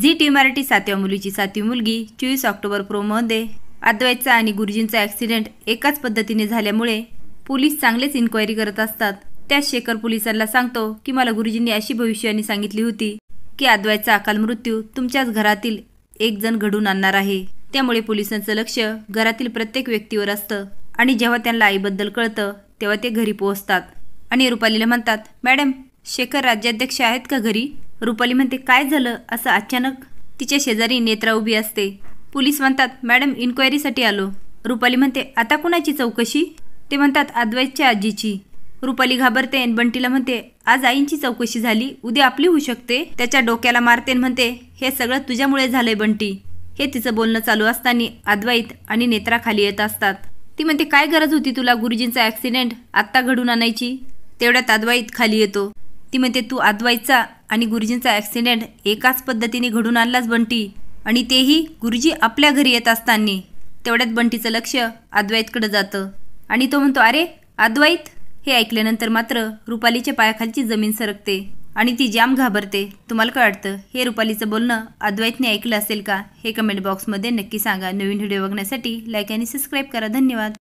Zee T Marathi सातव्या मुलीची सातवी मुलगी चोवीस ऑक्टोबर प्रोमध्ये अद्वैतचा आणि गुरुजींचा ॲक्सिडेंट एकाच पद्धतीने झाल्यामुळे पोलीस चांगलेच इन्क्वायरी करत असतात त्याच शेखर पोलिसांना सांगतो की मला गुरुजींनी अशी भविष्यवाणी सांगितली होती की अद्वैतचा अकाल मृत्यू तुमच्याच घरातील एक जण घडून आणणार आहे त्यामुळे पोलिसांचं लक्ष घरातील प्रत्येक व्यक्तीवर असतं आणि जेव्हा त्यांना आईबद्दल कळतं तेव्हा ते घरी पोहोचतात आणि रुपालीला म्हणतात मॅडम शेखर राज्याध्यक्ष आहेत का घरी रुपाली म्हणते काय झालं असं अचानक तिच्या शेजारी नेत्रा उभी असते पोलीस म्हणतात मॅडम इन्क्वायरीसाठी आलो रुपाली म्हणते आता कुणाची चौकशी ते म्हणतात अद्वैतच्या आजीची रुपाली घाबरते आणि बंटीला म्हणते आज आईंची चौकशी झाली उद्या आपली होऊ शकते त्याच्या डोक्याला मारते म्हणते हे सगळं तुझ्यामुळे झालंय बंटी हे तिचं बोलणं चालू असताना अद्वैत आणि नेत्रा खाली येत असतात ती म्हणते काय गरज होती तुला गुरुजींचा ॲक्सिडेंट आत्ता घडून आणायची तेवढ्यात अद्वैत खाली येतो ती म्हणते तू आदवायचा आणि गुरुजींचा ॲक्सिडेंट एकाच पद्धतीने घडून आणलाच बंटी आणि तेही गुरुजी आपल्या घरी येत असताना तेवढ्यात बंटीचं लक्ष आदवाईतकडे जातं आणि तो म्हणतो अरे आदवाईत हे ऐकल्यानंतर मात्र रुपालीच्या पायाखालची जमीन सरकते आणि ती जाम घाबरते तुम्हाला काय वाटतं हे रुपालीचं बोलणं अद्वैतने ऐकलं असेल का हे कमेंट बॉक्समध्ये नक्की सांगा नवीन व्हिडिओ बघण्यासाठी लाईक आणि सबस्क्राईब करा धन्यवाद